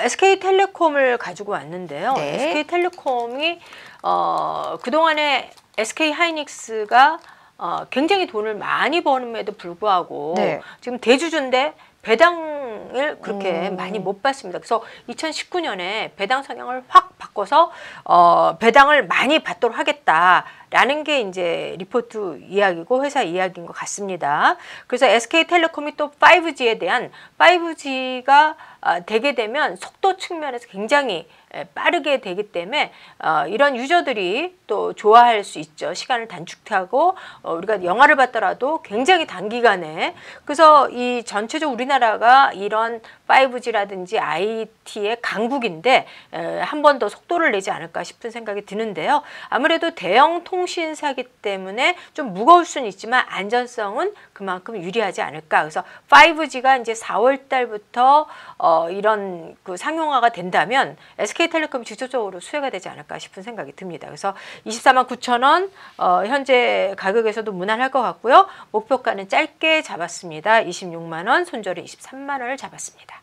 SK텔레콤을 가지고 왔는데요. 네. SK텔레콤이 어, 그동안에 SK하이닉스가 어, 굉장히 돈을 많이 버는에도 불구하고 네. 지금 대주주인데 배당을 그렇게 음. 많이 못 받습니다. 그래서 2019년에 배당 성향을 확 바꿔서 어, 배당을 많이 받도록 하겠다라는 게 이제 리포트 이야기고 회사 이야기인 것 같습니다. 그래서 SK텔레콤이 또 5G에 대한 5G가 어, 되게 되면 속도 측면에서 굉장히 빠르게 되기 때문에 어, 이런 유저들이 또 좋아할 수 있죠. 시간을 단축하고 어, 우리가 영화를 봤더라도 굉장히 단기간에 그래서 이 전체적 우리나라가 이런 5G라든지 IT의 강국인데 한 번 더 속도를 내지 않을까 싶은 생각이 드는데요. 아무래도 대형 통신사기 때문에 좀 무거울 수는 있지만 안전성은 그만큼 유리하지 않을까. 그래서 5G가 이제 4월 달부터 어, 이런 그 상용화가 된다면 SK텔레콤이 직접적으로 수혜가 되지 않을까 싶은 생각이 듭니다. 그래서 24만 9천 원 어, 현재 가격에서도 무난할 것 같고요. 목표가는 짧게 잡았습니다. 26만 원, 손절이 23만 원을 잡았습니다.